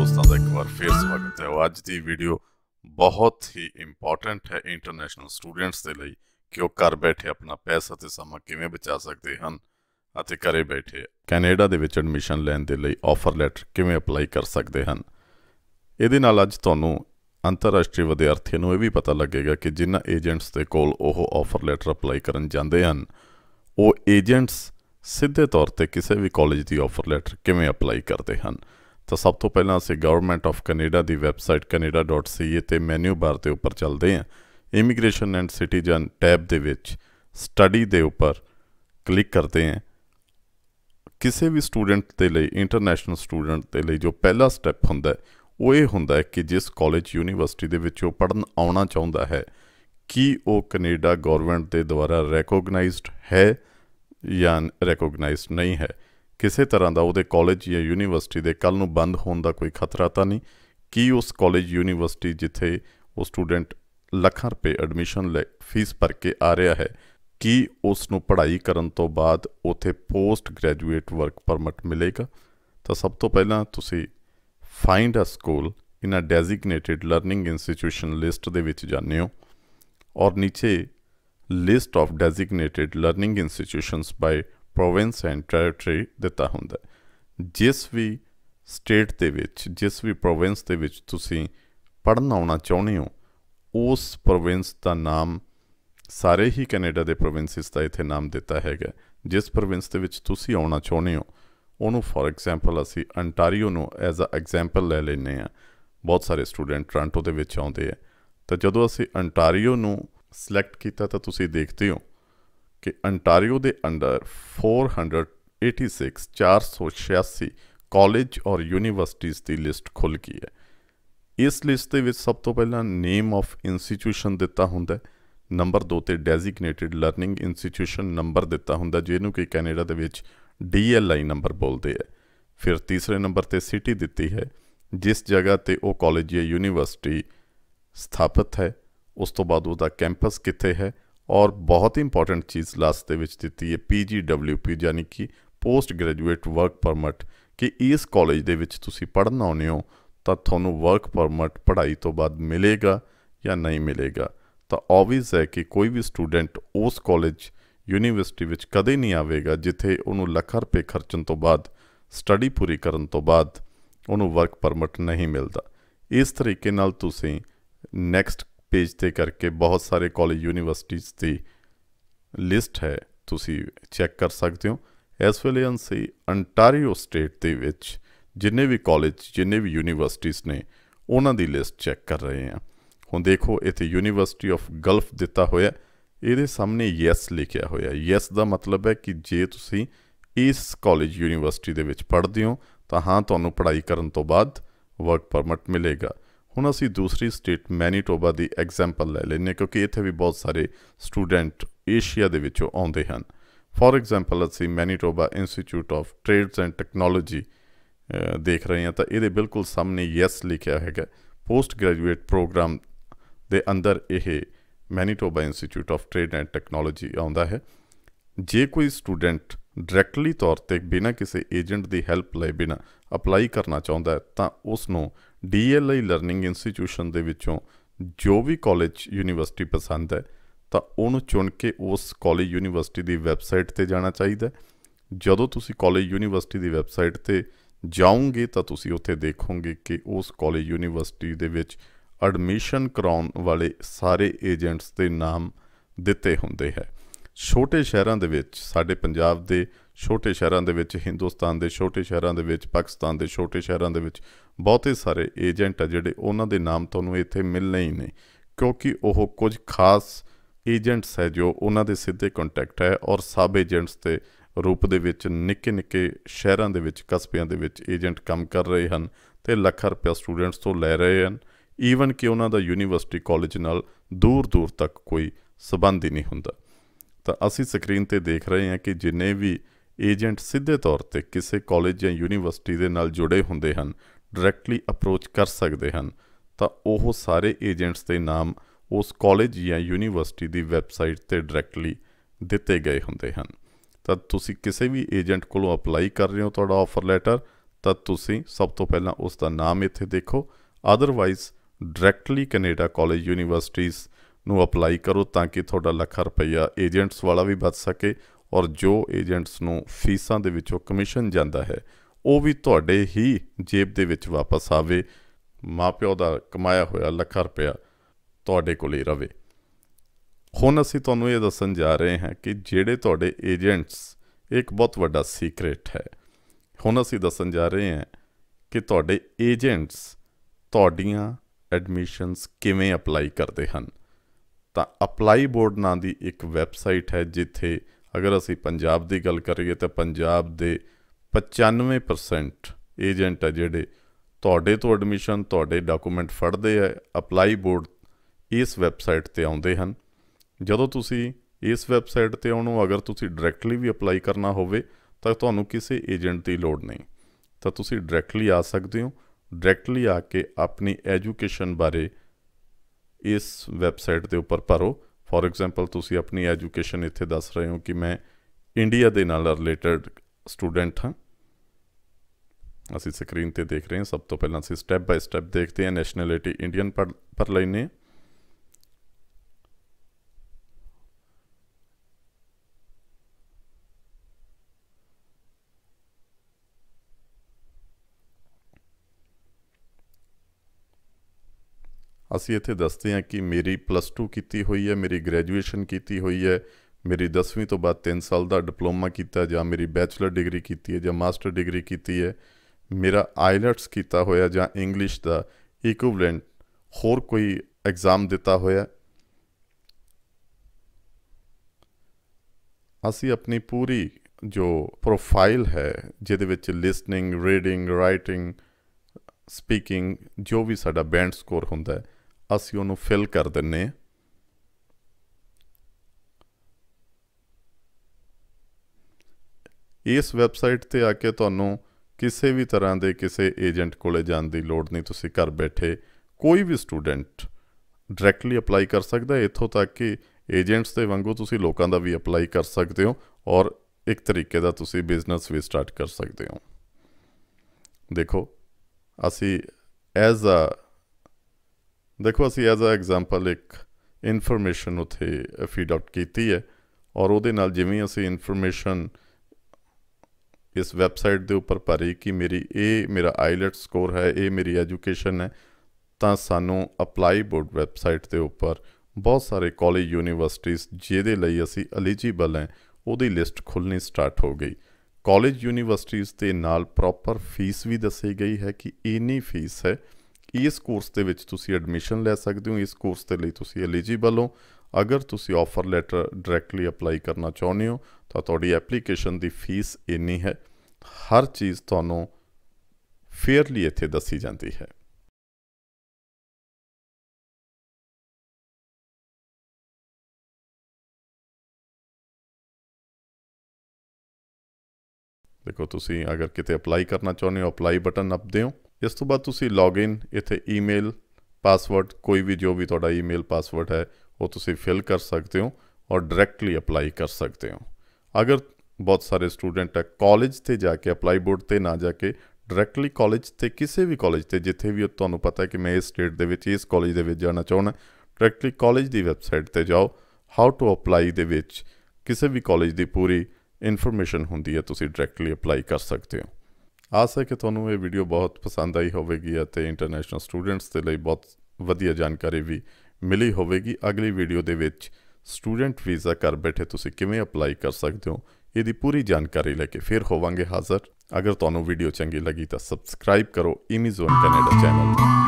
ਦੋਸਤਾਂ ਦਾ ਇੱਕ ਵਾਰ ਫੇਰ ਸਵਾਗਤ ਹੈ ਅੱਜ ਦੀ ਵੀਡੀਓ ਬਹੁਤ ਹੀ ਇੰਪੋਰਟੈਂਟ ਹੈ ਇੰਟਰਨੈਸ਼ਨਲ ਸਟੂਡੈਂਟਸ ਦੇ ਲਈ ਕਿ ਉਹ ਘਰ ਬੈਠੇ ਆਪਣਾ ਪੈਸਾ ਤੇ ਸਮਾਂ ਕਿਵੇਂ ਬਚਾ ਸਕਦੇ ਹਨ ਅਤੇ ਘਰੇ ਬੈਠੇ ਕੈਨੇਡਾ ਦੇ ਵਿੱਚ ਐਡਮਿਸ਼ਨ ਲੈਣ ਦੇ ਲਈ ਆਫਰ ਲੈਟਰ ਕਿਵੇਂ ਅਪਲਾਈ ਕਰ ਸਕਦੇ ਹਨ ਇਹਦੇ ਨਾਲ ਅੱਜ ਤੁਹਾਨੂੰ ਅੰਤਰਰਾਸ਼ਟਰੀ ਵਿਦਿਆਰਥੀਆਂ ਨੂੰ ਇਹ ਵੀ ਪਤਾ ਲੱਗੇਗਾ ਕਿ ਜਿਨ੍ਹਾਂ ਏਜੰਟਸ ਦੇ ਕੋਲ ਉਹ ਆਫਰ ਲੈਟਰ ਅਪਲਾਈ ਕਰਨ ਜਾਂਦੇ ਹਨ ਉਹ ਏਜੰਟਸ ਸਿੱਧੇ ਤੌਰ ਤੇ ਕਿਸੇ ਵੀ ਕਾਲਜ ਦੀ ਆਫਰ ਲੈਟਰ ਕਿਵੇਂ ਅਪਲਾਈ ਕਰਦੇ ਹਨ ਤਾਂ ਸਭ ਤੋਂ ਪਹਿਲਾਂ ਅਸੀਂ ਗਵਰਨਮੈਂਟ ਆਫ ਕੈਨੇਡਾ ਦੀ ਵੈਬਸਾਈਟ canada.ca ਤੇ ਮੈਨੂ ਬਾਰ ਤੇ ਉੱਪਰ ਚੱਲਦੇ ਹਾਂ ਇਮੀਗ੍ਰੇਸ਼ਨ ਐਂਡ ਸਿਟੀਜ਼ਨ ਟੈਬ ਦੇ ਵਿੱਚ ਸਟੱਡੀ ਦੇ ਉੱਪਰ ਕਲਿੱਕ ਕਰਦੇ ਹਾਂ ਕਿਸੇ ਵੀ ਸਟੂਡੈਂਟ ਦੇ ਲਈ ਇੰਟਰਨੈਸ਼ਨਲ ਸਟੂਡੈਂਟ ਦੇ ਲਈ ਜੋ ਪਹਿਲਾ ਸਟੈਪ ਹੁੰਦਾ ਉਹ ਇਹ ਹੁੰਦਾ ਹੈ ਕਿ ਜਿਸ ਕਾਲਜ ਯੂਨੀਵਰਸਿਟੀ ਦੇ ਵਿੱਚ ਉਹ ਪੜਨ ਆਉਣਾ ਚਾਹੁੰਦਾ ਹੈ ਕੀ ਉਹ ਕੈਨੇਡਾ ਗਵਰਨਮੈਂਟ ਦੇ ਦੁਆਰਾ ਰੈਕੋਗਨਾਈਜ਼ਡ ਹੈ ਜਾਂ ਰੈਕੋਗਨਾਈਜ਼ਡ ਨਹੀਂ ਹੈ ਕਿਸੇ ਤਰ੍ਹਾਂ ਦਾ ਉਹਦੇ ਕਾਲਜ ਜਾਂ ਯੂਨੀਵਰਸਿਟੀ ਦੇ ਕੱਲ ਨੂੰ ਬੰਦ ਹੋਣ ਦਾ ਕੋਈ ਖਤਰਾ ਤਾਂ ਨਹੀਂ ਕੀ ਉਸ ਕਾਲਜ ਯੂਨੀਵਰਸਿਟੀ ਜਿੱਥੇ ਉਹ ਸਟੂਡੈਂਟ ਲੱਖਾਂ ਰੁਪਏ ਐਡਮਿਸ਼ਨ ਲੈ ਫੀਸ ਭਰ ਕੇ ਆ ਰਿਹਾ ਹੈ ਕੀ ਉਸ ਨੂੰ ਪੜ੍ਹਾਈ ਕਰਨ ਤੋਂ ਬਾਅਦ ਉਥੇ ਪੋਸਟ ਗ੍ਰੈਜੂਏਟ ਵਰਕ ਪਰਮਿਟ ਮਿਲੇਗਾ ਤਾਂ ਸਭ ਤੋਂ ਪਹਿਲਾਂ ਤੁਸੀਂ find a school in a designated learning institution list ਦੇ ਵਿੱਚ ਜਾਂਦੇ ਹੋ ਔਰ ਨੀਚੇ list of designated learning institutions by province and territory ਦਿੱਤਾ ਹੁੰਦਾ ਜਿਸ ਵੀ ਸਟੇਟ ਦੇ ਵਿੱਚ ਜਿਸ ਵੀ ਪ੍ਰੋਵਿੰਸ ਦੇ ਵਿੱਚ ਤੁਸੀਂ ਪੜਨ ਆਉਣਾ ਚਾਹੁੰਦੇ ਹੋ ਉਸ ਪ੍ਰੋਵਿੰਸ ਦਾ ਨਾਮ ਸਾਰੇ ਹੀ ਕੈਨੇਡਾ ਦੇ ਪ੍ਰੋਵਿੰਸਸ ਦਾ ਇੱਥੇ ਨਾਮ ਦਿੱਤਾ ਹੈਗਾ ਜਿਸ ਪ੍ਰੋਵਿੰਸ ਦੇ ਵਿੱਚ ਤੁਸੀਂ ਆਉਣਾ ਚਾਹੁੰਦੇ ਹੋ ਉਹਨੂੰ ਫੋਰ ਐਗਜ਼ਾਮਪਲ ਅਸੀਂ ਅੰਟਾਰੀਓ ਨੂੰ ਐਜ਼ ਅ ਐਗਜ਼ਾਮਪਲ ਲੈ ਲੈਨੇ ਆ ਬਹੁਤ ਸਾਰੇ ਸਟੂਡੈਂਟ ਟ੍ਰਾਂਟੋ ਦੇ ਵਿੱਚ ਆਉਂਦੇ ਆ ਤਾਂ ਜਦੋਂ ਅਸੀਂ ਅੰਟਾਰੀਓ ਨੂੰ ਸਿਲੈਕਟ ਕੀਤਾ ਤਾਂ ਤੁਸੀਂ ਦੇਖਦੇ ਹੋ ਕਿ ਅੰਟਾਰੀਓ ਦੇ ਅੰਡਰ 486 486 ਕਾਲਜ ਔਰ ਯੂਨੀਵਰਸਿਟੀਆਂ ਦੀ ਲਿਸਟ ਖੁੱਲ ਗਈ ਹੈ ਇਸ ਲਿਸਟ ਦੇ ਵਿੱਚ ਸਭ ਤੋਂ ਪਹਿਲਾਂ ਨੇਮ ਆਫ ਇੰਸਟੀਟਿਊਸ਼ਨ ਦਿੱਤਾ ਹੁੰਦਾ ਹੈ ਨੰਬਰ 2 ਤੇ ਡੈਜ਼ਿਗਨੇਟਿਡ ਲਰਨਿੰਗ ਇੰਸਟੀਟਿਊਸ਼ਨ ਨੰਬਰ ਦਿੱਤਾ ਹੁੰਦਾ ਜਿਹਨੂੰ ਕਿ ਕੈਨੇਡਾ ਦੇ ਵਿੱਚ ਡੀਐਲਆਈ ਨੰਬਰ ਬੋਲਦੇ ਆ ਫਿਰ ਤੀਸਰੇ ਨੰਬਰ ਤੇ ਸਿਟੀ ਦਿੱਤੀ ਹੈ ਜਿਸ ਜਗ੍ਹਾ ਤੇ ਉਹ ਕਾਲਜ ਜਾਂ ਯੂਨੀਵਰਸਿਟੀ ਸਥਾਪਿਤ ਹੈ ਉਸ ਤੋਂ ਬਾਅਦ ਉਹਦਾ ਕੈਂਪਸ ਕਿੱਥੇ ਹੈ ਔਰ ਬਹੁਤ ਹੀ ਇੰਪੋਰਟੈਂਟ ਚੀਜ਼ ਲਾਸਟ ਦੇ ਵਿੱਚ ਦਿੱਤੀ ਹੈ ਪੀਜੀਡਬਲਯੂਪੀ ਯਾਨੀ ਕਿ ਪੋਸਟ ਗ੍ਰੈਜੂਏਟ ਵਰਕ ਪਰਮਿਟ ਕਿ ਇਸ ਕਾਲਜ ਦੇ ਵਿੱਚ ਤੁਸੀਂ ਪੜ੍ਹਨ ਆਉਨੇ ਹੋ ਤਾਂ ਤੁਹਾਨੂੰ ਵਰਕ ਪਰਮਿਟ ਪੜ੍ਹਾਈ ਤੋਂ ਬਾਅਦ ਮਿਲੇਗਾ ਜਾਂ ਨਹੀਂ ਮਿਲੇਗਾ ਤਾਂ ਆਬਵੀਅਸ ਹੈ ਕਿ ਕੋਈ ਵੀ ਸਟੂਡੈਂਟ ਉਸ ਕਾਲਜ ਯੂਨੀਵਰਸਿਟੀ ਵਿੱਚ ਕਦੇ ਨਹੀਂ ਆਵੇਗਾ ਜਿੱਥੇ ਉਹਨੂੰ ਲੱਖਾਂ ਰੁਪਏ ਖਰਚਣ ਤੋਂ ਬਾਅਦ ਸਟੱਡੀ ਪੂਰੀ ਕਰਨ ਤੋਂ ਬਾਅਦ ਉਹਨੂੰ ਵਰਕ ਪਰਮਿਟ ਨਹੀਂ ਮਿਲਦਾ ਇਸ ਤਰੀਕੇ ਨਾਲ ਤੁਸੀਂ ਨੈਕਸਟ ਪੇਜ ਤੇ ਕਰਕੇ ਬਹੁਤ ਸਾਰੇ ਕਾਲਜ ਯੂਨੀਵਰਸਿਟੀਜ਼ ਦੀ ਲਿਸਟ ਹੈ ਤੁਸੀਂ ਚੈੱਕ ਕਰ ਸਕਦੇ ਹੋ ਇਸ ਵੇਲੇ ਸੀ ਅੰਟਾਰੀਓ ਸਟੇਟ ਦੇ ਵਿੱਚ ਜਿੰਨੇ ਵੀ ਕਾਲਜ ਜਿੰਨੇ ਵੀ ਯੂਨੀਵਰਸਿਟੀਆਂ ਨੇ ਉਹਨਾਂ ਦੀ ਲਿਸਟ ਚੈੱਕ ਕਰ ਰਹੇ ਹਾਂ ਹੁਣ ਦੇਖੋ ਇੱਥੇ ਯੂਨੀਵਰਸਿਟੀ ਆਫ ਗਲਫ ਦਿੱਤਾ ਹੋਇਆ ਇਹਦੇ ਸਾਹਮਣੇ ਯੈਸ ਲਿਖਿਆ ਹੋਇਆ ਯੈਸ ਦਾ ਮਤਲਬ ਹੈ ਕਿ ਜੇ ਤੁਸੀਂ ਇਸ ਕਾਲਜ ਯੂਨੀਵਰਸਿਟੀ ਦੇ ਵਿੱਚ ਪੜ੍ਹਦੇ ਹੋ ਤਾਂ ਹਾਂ ਤੁਹਾਨੂੰ ਪੜ੍ਹਾਈ ਕਰਨ ਤੋਂ ਬਾਅਦ ਵਰਕ ਪਰਮਿਟ ਮਿਲੇਗਾ ਹੁਣ ਅਸੀਂ ਦੂਸਰੀ ਸਟੇਟ ਮੈਨੀਟੋਬਾ ਦੀ ਐਗਜ਼ਾਮਪਲ ਲੈ ਲੈਨੇ ਕਿਉਂਕਿ ਇੱਥੇ ਵੀ ਬਹੁਤ ਸਾਰੇ ਸਟੂਡੈਂਟ ਏਸ਼ੀਆ ਦੇ ਵਿੱਚੋਂ ਆਉਂਦੇ ਹਨ ਫੋਰ ਐਗਜ਼ਾਮਪਲ ਅਸੀਂ Manitoba Institute of Trades and Technology ਦੇਖ ਰਹੇ ਹਾਂ ਤਾਂ ਇਹਦੇ ਬਿਲਕੁਲ ਸਾਹਮਣੇ ਯੈਸ ਲਿਖਿਆ ਹੈਗਾ ਪੋਸਟ ਗ੍ਰੈਜੂਏਟ ਪ੍ਰੋਗਰਾਮ ਦੇ ਅੰਦਰ ਇਹ Manitoba Institute of Trade and Technology ਆਉਂਦਾ ਹੈ ਜੇ ਕੋਈ ਸਟੂਡੈਂਟ ਡਾਇਰੈਕਟਲੀ ਤੌਰ ਤੇ ਬਿਨਾਂ ਕਿਸੇ ਏਜੰਟ ਦੀ ਹੈਲਪ ਲਏ ਬਿਨਾਂ ਅਪਲਾਈ ਕਰਨਾ ਚਾਹੁੰਦਾ ਹੈ ਤਾਂ ਉਸ ਨੂੰ ਡੀਐਲਆਈ ਲਰਨਿੰਗ ਇੰਸਟੀਚਿਊਸ਼ਨ ਦੇ ਵਿੱਚੋਂ ਜੋ ਵੀ ਕਾਲਜ ਯੂਨੀਵਰਸਿਟੀ ਪਸੰਦ ਹੈ ਤਾਂ ਉਹਨੂੰ ਚੁਣ ਕੇ ਉਸ ਕਾਲਜ ਯੂਨੀਵਰਸਿਟੀ ਦੀ ਵੈਬਸਾਈਟ ਤੇ ਜਾਣਾ ਚਾਹੀਦਾ ਜਦੋਂ ਤੁਸੀਂ ਕਾਲਜ ਯੂਨੀਵਰਸਿਟੀ ਦੀ ਵੈਬਸਾਈਟ ਤੇ ਜਾਓਗੇ ਤਾਂ ਤੁਸੀਂ ਉੱਥੇ ਦੇਖੋਗੇ ਕਿ ਉਸ ਕਾਲਜ ਯੂਨੀਵਰਸਿਟੀ ਦੇ ਵਿੱਚ ਐਡਮਿਸ਼ਨ ਕਰਾਉਣ ਵਾਲੇ ਸਾਰੇ ਏਜੰਟਸ ਦੇ ਨਾਮ ਦਿੱਤੇ ਹੁੰਦੇ ਹੈ ਛੋਟੇ ਸ਼ਹਿਰਾਂ ਦੇ ਵਿੱਚ ਸਾਡੇ ਪੰਜਾਬ ਦੇ ਛੋਟੇ ਸ਼ਹਿਰਾਂ ਦੇ ਵਿੱਚ ਹਿੰਦੁਸਤਾਨ ਦੇ ਛੋਟੇ ਸ਼ਹਿਰਾਂ ਦੇ ਵਿੱਚ ਪਾਕਿਸਤਾਨ ਦੇ ਛੋਟੇ ਸ਼ਹਿਰਾਂ ਦੇ ਵਿੱਚ ਬਹੁਤੇ ਸਾਰੇ ਏਜੰਟ ਆ ਜਿਹੜੇ ਉਹਨਾਂ ਦੇ ਨਾਮ ਤੁਹਾਨੂੰ ਇੱਥੇ ਮਿਲਣੇ ਹੀ ਨੇ ਕਿਉਂਕਿ ਉਹ ਕੁਝ ਖਾਸ ਏਜੰਟਸ ਹੈ ਜੋ ਉਹਨਾਂ ਦੇ ਸਿੱਧੇ ਕੰਟੈਕਟ ਹੈ ਔਰ ਸਬ ਏਜੰਟਸ ਤੇ ਰੂਪ ਦੇ ਵਿੱਚ ਨਿੱਕੇ ਨਿੱਕੇ ਸ਼ਹਿਰਾਂ ਦੇ ਵਿੱਚ ਕਸਬਿਆਂ ਦੇ ਵਿੱਚ ਏਜੰਟ ਕੰਮ ਕਰ ਰਹੇ ਹਨ ਤੇ ਲੱਖ ਰੁਪਏ ਸਟੂਡੈਂਟਸ ਤੋਂ ਲੈ ਰਹੇ ਹਨ ਈਵਨ ਕਿ ਉਹਨਾਂ ਦਾ ਯੂਨੀਵਰਸਿਟੀ ਕਾਲਜ ਨਾਲ ਦੂਰ ਦੂਰ ਤੱਕ ਕੋਈ ਸਬੰਧ ਹੀ ਨਹੀਂ ਹੁੰਦਾ ਤਾਂ ਅਸੀਂ ਸਕਰੀਨ ਤੇ ਦੇਖ ਰਹੇ ਹਾਂ ਕਿ ਜਿੰਨੇ ਵੀ ਏਜੰਟ ਸਿੱਧੇ ਤੌਰ ਤੇ ਕਿਸੇ ਕਾਲਜ ਜਾਂ ਯੂਨੀਵਰਸਿਟੀ ਦੇ ਨਾਲ ਜੁੜੇ ਹੁੰਦੇ ਹਨ ਡਾਇਰੈਕਟਲੀ ਅਪਰੋਚ ਕਰ ਸਕਦੇ ਹਨ ਤਾਂ ਉਹ ਸਾਰੇ ਏਜੰਟਸ ਦੇ ਨਾਮ ਉਸ ਕਾਲਜ ਜਾਂ ਯੂਨੀਵਰਸਿਟੀ ਦੀ ਵੈਬਸਾਈਟ ਤੇ ਡਾਇਰੈਕਟਲੀ ਦਿੱਤੇ ਗਏ ਹੁੰਦੇ ਹਨ ਤਾਂ ਤੁਸੀਂ ਕਿਸੇ ਵੀ ਏਜੰਟ ਕੋਲੋਂ ਅਪਲਾਈ ਕਰ ਰਹੇ ਹੋ ਤੁਹਾਡਾ ਆਫਰ ਲੈਟਰ ਤਾਂ ਤੁਸੀਂ ਸਭ ਤੋਂ ਪਹਿਲਾਂ ਉਸ ਦਾ ਨਾਮ ਇੱਥੇ ਦੇਖੋ otherwise directly Canada college universities ਨੂੰ ਅਪਲਾਈ ਕਰੋ ਤਾਂ ਕਿ ਤੁਹਾਡਾ ਲੱਖ ਰੁਪਈਆ ਏਜੰਟਸ ਵਾਲਾ ਵੀ ਬਚ ਸਕੇ ਔਰ ਜੋ ਏਜੰਟਸ ਨੂੰ ਫੀਸਾਂ ਦੇ ਵਿੱਚੋਂ ਕਮਿਸ਼ਨ ਜਾਂਦਾ ਹੈ ਉਹ ਵੀ ਤੁਹਾਡੇ ਹੀ ਜੇਬ ਦੇ ਵਿੱਚ ਵਾਪਸ ਆਵੇ ਮਾਪਿਓ ਦਾ ਕਮਾਇਆ ਹੋਇਆ ਲੱਖ ਰੁਪਇਆ ਤੁਹਾਡੇ ਕੋਲ ਹੀ ਰਵੇ ਹੁਣ ਅਸੀਂ ਤੁਹਾਨੂੰ ਇਹ ਦੱਸਣ ਜਾ ਰਹੇ ਹਾਂ ਕਿ ਜਿਹੜੇ ਤੁਹਾਡੇ ਏਜੰਟਸ ਇੱਕ ਬਹੁਤ ਵੱਡਾ ਸੀਕ੍ਰੀਟ ਹੈ ਹੁਣ ਅਸੀਂ ਦੱਸਣ ਜਾ ਰਹੇ ਹਾਂ ਕਿ ਤੁਹਾਡੇ ਏਜੰਟਸ ਤੁਹਾਡੀਆਂ ਐਡਮਿਸ਼ਨਸ ਕਿਵੇਂ ਅਪਲਾਈ ਕਰਦੇ ਹਨ ਤਾਂ ਅਪਲਾਈ ਬੋਰਡ ਨਾਂ ਦੀ ਇੱਕ ਵੈਬਸਾਈਟ ਹੈ ਜਿੱਥੇ ਅਗਰ ਅਸੀਂ ਪੰਜਾਬ ਦੀ ਗੱਲ ਕਰੀਏ ਤਾਂ ਪੰਜਾਬ ਦੇ 95% ਏਜੰਟ ਆ ਜਿਹੜੇ ਤੁਹਾਡੇ ਤੋਂ ਐਡਮਿਸ਼ਨ ਤੁਹਾਡੇ ਡਾਕੂਮੈਂਟ ਫੜਦੇ ਆ ਅਪਲਾਈ ਬੋਰਡ ਇਸ ਵੈਬਸਾਈਟ ਤੇ ਆਉਂਦੇ ਹਨ ਜਦੋਂ ਤੁਸੀਂ ਇਸ ਵੈਬਸਾਈਟ ਤੇ ਆਉਣੋ ਅਗਰ ਤੁਸੀਂ ਡਾਇਰੈਕਟਲੀ ਵੀ ਅਪਲਾਈ ਕਰਨਾ ਹੋਵੇ ਤਾਂ ਤੁਹਾਨੂੰ ਕਿਸੇ ਏਜੰਟ ਦੀ ਲੋੜ ਨਹੀਂ ਤਾਂ ਤੁਸੀਂ ਡਾਇਰੈਕਟਲੀ ਆ ਸਕਦੇ ਹੋ ਡਾਇਰੈਕਟਲੀ ਆ ਕੇ ਆਪਣੀ ਐਜੂਕੇਸ਼ਨ ਬਾਰੇ ਇਸ ਵੈਬਸਾਈਟ ਦੇ ਉੱਪਰ ਭਰੋ ਫੋਰ ਐਗਜ਼ਾਮਪਲ ਤੁਸੀਂ ਆਪਣੀ ਐਜੂਕੇਸ਼ਨ ਇੱਥੇ ਦੱਸ ਰਹੇ ਹੋ ਕਿ ਮੈਂ ਇੰਡੀਆ ਦੇ ਨਾਲ ਰਿਲੇਟਡ ਸਟੂਡੈਂਟ ਹਾਂ ਅਸੀਂ ਸਕਰੀਨ ਤੇ ਦੇਖ ਰਹੇ ਹਾਂ ਸਭ ਤੋਂ ਪਹਿਲਾਂ ਅਸੀਂ ਸਟੈਪ ਬਾਈ ਸਟੈਪ ਦੇਖਦੇ ਹਾਂ ਨੈਸ਼ਨੈਲਿਟੀ ਇੰਡੀਅਨ ਪਰ ਲੈਨੇ ਅਸੀਂ ਇੱਥੇ ਦੱਸਦੇ ਹਾਂ ਕਿ ਮੇਰੀ ਪਲੱਸ 2 ਕੀਤੀ ਹੋਈ ਹੈ ਮੇਰੀ ਗ੍ਰੈਜੂਏਸ਼ਨ ਕੀਤੀ ਹੋਈ ਹੈ ਮੇਰੀ 10ਵੀਂ ਤੋਂ ਬਾਅਦ 3 ਸਾਲ ਦਾ ਡਿਪਲੋਮਾ ਕੀਤਾ ਜਾਂ ਮੇਰੀ ਬੈਚਲਰ ਡਿਗਰੀ ਕੀਤੀ ਹੈ ਜਾਂ ਮਾਸਟਰ ਡਿਗਰੀ ਕੀਤੀ ਹੈ ਮੇਰਾ ਆਈਲਟਸ e ਕੀਤਾ ਹੋਇਆ ਜਾਂ ਇੰਗਲਿਸ਼ ਦਾ ਇਕੁਇਵਲੈਂਟ ਹੋਰ ਕੋਈ ਐਗਜ਼ਾਮ ਦਿੱਤਾ ਹੋਇਆ ਅਸੀਂ ਆਪਣੀ ਪੂਰੀ ਜੋ ਪ੍ਰੋਫਾਈਲ ਹੈ ਜਿਹਦੇ ਵਿੱਚ ਲਿਸਨਿੰਗ ਰੀਡਿੰਗ ਰਾਈਟਿੰਗ ਸਪੀਕਿੰਗ ਜੋ ਵੀ ਸਾਡਾ ਬੈਂਡ ਸਕੋਰ ਹੁੰਦਾ ਹੈ ਅਸੀਂ ਉਹਨੂੰ ਫਿਲ ਕਰ ਦਿੰਨੇ ਇਸ ਵੈਬਸਾਈਟ ਤੇ ਆ ਕੇ ਤੁਹਾਨੂੰ ਕਿਸੇ ਵੀ ਤਰ੍ਹਾਂ ਦੇ ਕਿਸੇ ਏਜੰਟ ਕੋਲੇ ਜਾਣ ਦੀ ਲੋੜ ਨਹੀਂ ਤੁਸੀਂ ਘਰ ਬੈਠੇ ਕੋਈ ਵੀ ਸਟੂਡੈਂਟ ਡਾਇਰੈਕਟਲੀ ਅਪਲਾਈ ਕਰ ਸਕਦਾ ਹੈ ਇੱਥੋਂ ਤੱਕ ਕਿ ਏਜੰਟਸ ਦੇ ਵਾਂਗੂ ਤੁਸੀਂ ਲੋਕਾਂ ਦਾ ਵੀ ਅਪਲਾਈ ਕਰ ਸਕਦੇ ਹੋ ਔਰ ਇੱਕ ਤਰੀਕੇ ਦਾ ਤੁਸੀਂ ਬਿਜ਼ਨਸ ਵੀ ਸਟਾਰਟ ਕਰ ਸਕਦੇ ਹੋ ਦੇਖੋ ਅਸੀਂ ਐਜ਼ ਅ ਦੇਖੋ ਅਸੀਂ ਐਜ਼ ਅ ਐਗਜ਼ਾਮਪਲ ਇੱਕ ਇਨਫੋਰਮੇਸ਼ਨ ਉਥੇ ਫੀਡ ਆਊਟ ਕੀਤੀ ਹੈ ਔਰ ਉਹਦੇ ਨਾਲ ਜਿਵੇਂ ਅਸੀਂ ਇਨਫੋਰਮੇਸ਼ਨ ਇਸ ਵੈਬਸਾਈਟ ਦੇ ਉੱਪਰ ਭਰੀ ਕਿ ਮੇਰੀ ਇਹ ਮੇਰਾ ਆਈਲਟ ਸਕੋਰ e ਹੈ ਇਹ ਮੇਰੀ ਐਜੂਕੇਸ਼ਨ ਹੈ ਤਾਂ ਸਾਨੂੰ ਅਪਲਾਈ ਬੋਰਡ ਵੈਬਸਾਈਟ ਦੇ ਉੱਪਰ ਬਹੁਤ ਸਾਰੇ ਕਾਲਜ ਯੂਨੀਵਰਸਿਟੀਆਂ ਜਿਹਦੇ ਲਈ ਅਸੀਂ ਐਲੀਜੀਬਲ ਹਾਂ ਉਹਦੀ ਲਿਸਟ ਖੁੱਲਣੀ ਸਟਾਰਟ ਹੋ ਗਈ ਕਾਲਜ ਯੂਨੀਵਰਸਿਟੀਆਂ ਦੇ ਨਾਲ ਪ੍ਰੋਪਰ ਫੀਸ ਵੀ ਦੱਸੀ ਗਈ ਹੈ ਕਿ ਇਨੀ ਫੀਸ ਹੈ ਇਸ ਕੋਰਸ ਦੇ ਵਿੱਚ ਤੁਸੀਂ ਐਡਮਿਸ਼ਨ ਲੈ ਸਕਦੇ ਹੋ ਇਸ ਕੋਰਸ ਦੇ ਲਈ ਤੁਸੀਂ ਐਲੀਜੀਬਲ ਹੋ ਅਗਰ ਤੁਸੀਂ ਆਫਰ ਲੈਟਰ ਡਾਇਰੈਕਟਲੀ ਅਪਲਾਈ ਕਰਨਾ ਚਾਹੁੰਦੇ ਹੋ ਤਾਂ ਤੁਹਾਡੀ ਐਪਲੀਕੇਸ਼ਨ ਦੀ ਫੀਸ ਇੰਨੀ ਹੈ ਹਰ ਚੀਜ਼ ਤੁਹਾਨੂੰ ਫੇਅਰਲੀ ਇੱਥੇ ਦੱਸੀ ਜਾਂਦੀ ਹੈ ਦੇਖੋ ਤੁਸੀਂ ਅਗਰ ਕਿਤੇ ਅਪਲਾਈ ਕਰਨਾ ਚਾਹੁੰਦੇ ਹੋ ਅਪਲਾਈ ਬਟਨ ਅਪ ਦਿਓ ਇਸ ਤੋਂ ਬਾਅਦ ਤੁਸੀਂ ਲੌਗਇਨ ਇੱਥੇ ਈਮੇਲ ਪਾਸਵਰਡ ਕੋਈ ਵੀ ਜੋ ਵੀ ਤੁਹਾਡਾ ਈਮੇਲ ਪਾਸਵਰਡ ਹੈ ਉਹ ਤੁਸੀਂ ਫਿਲ ਕਰ ਸਕਦੇ ਹੋ ਔਰ ਡਾਇਰੈਕਟਲੀ ਅਪਲਾਈ ਕਰ ਸਕਦੇ ਹੋ ਅਗਰ ਬਹੁਤ ਸਾਰੇ ਸਟੂਡੈਂਟ ਹੈ ਕਾਲਜ ਤੇ ਜਾ ਕੇ ਅਪਲਾਈ ਬੋਰਡ ਤੇ ਨਾ ਜਾ ਕੇ ਡਾਇਰੈਕਟਲੀ ਕਾਲਜ ਤੇ ਕਿਸੇ ਵੀ ਕਾਲਜ ਤੇ ਜਿੱਥੇ ਵੀ ਤੁਹਾਨੂੰ ਪਤਾ ਹੈ ਕਿ ਮੈਂ ਇਸ ਸਟੇਟ ਦੇ ਵਿੱਚ ਇਸ ਕਾਲਜ ਦੇ ਵਿੱਚ ਜਾਣਾ ਚਾਹੁੰਦਾ ਡਾਇਰੈਕਟਲੀ ਕਾਲਜ ਦੀ ਵੈਬਸਾਈਟ ਤੇ ਜਾਓ ਹਾਊ ਟੂ ਅਪਲਾਈ ਦੇ ਵਿੱਚ ਕਿਸੇ ਵੀ ਕਾਲਜ ਦੀ ਪੂਰੀ ਇਨਫੋਰਮੇਸ਼ਨ ਹੁੰਦੀ ਹੈ ਤੁਸੀਂ ਡਾਇਰੈਕਟਲੀ ਅਪਲਾਈ ਕਰ ਸਕਦੇ ਹੋ ਆਸ ਹੈ ਕਿ ਤੁਹਾਨੂੰ ਇਹ ਵੀਡੀਓ ਬਹੁਤ ਪਸੰਦ ਆਈ ਹੋਵੇਗੀ ਅਤੇ ਇੰਟਰਨੈਸ਼ਨਲ ਸਟੂਡੈਂਟਸ ਦੇ ਲਈ ਬਹੁਤ ਵਧੀਆ ਜਾਣਕਾਰੀ ਵੀ ਮਿਲੀ ਹੋਵੇਗੀ ਅਗਲੀ ਵੀਡੀਓ ਦੇ ਵਿੱਚ ਸਟੂਡੈਂਟ ਵੀਜ਼ਾ ਕਰ ਬੈਠੇ ਤੁਸੀਂ ਕਿਵੇਂ ਅਪਲਾਈ ਕਰ ਸਕਦੇ ਹੋ ਇਹਦੀ ਪੂਰੀ ਜਾਣਕਾਰੀ ਲੈ ਕੇ ਫਿਰ ਹੋਵਾਂਗੇ ਹਾਜ਼ਰ ਅਗਰ ਤੁਹਾਨੂੰ ਵੀਡੀਓ ਚੰਗੀ ਲੱਗੀ ਤਾਂ ਸਬਸਕ੍ਰਾਈਬ ਕਰੋ ਇਮੀਜ਼ੋਨ ਕੈਨੇਡਾ ਚੈਨਲ ਨੂੰ